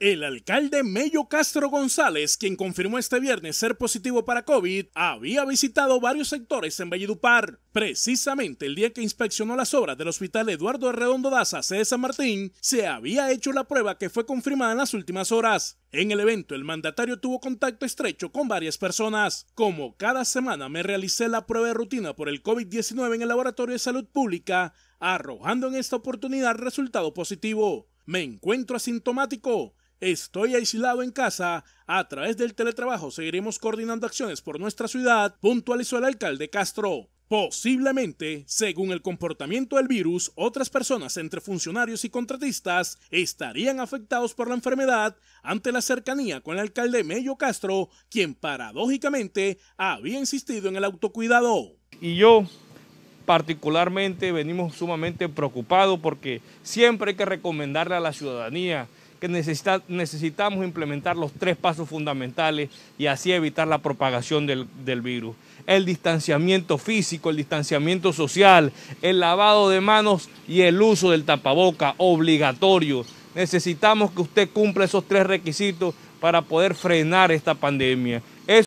El alcalde Mello Castro González, quien confirmó este viernes ser positivo para COVID, había visitado varios sectores en Valledupar. Precisamente el día que inspeccionó las obras del Hospital Eduardo Redondo Daza, C. San Martín, se había hecho la prueba que fue confirmada en las últimas horas. En el evento, el mandatario tuvo contacto estrecho con varias personas. Como cada semana me realicé la prueba de rutina por el COVID-19 en el Laboratorio de Salud Pública, arrojando en esta oportunidad resultado positivo. Me encuentro asintomático, Estoy aislado en casa. A través del teletrabajo seguiremos coordinando acciones por nuestra ciudad, puntualizó el alcalde Castro. Posiblemente, según el comportamiento del virus, otras personas entre funcionarios y contratistas estarían afectados por la enfermedad ante la cercanía con el alcalde Mello Castro, quien paradójicamente había insistido en el autocuidado. Y yo particularmente venimos sumamente preocupados porque siempre hay que recomendarle a la ciudadanía que necesitamos implementar los tres pasos fundamentales y así evitar la propagación del, del virus. El distanciamiento físico, el distanciamiento social, el lavado de manos y el uso del tapaboca obligatorio. Necesitamos que usted cumpla esos tres requisitos para poder frenar esta pandemia.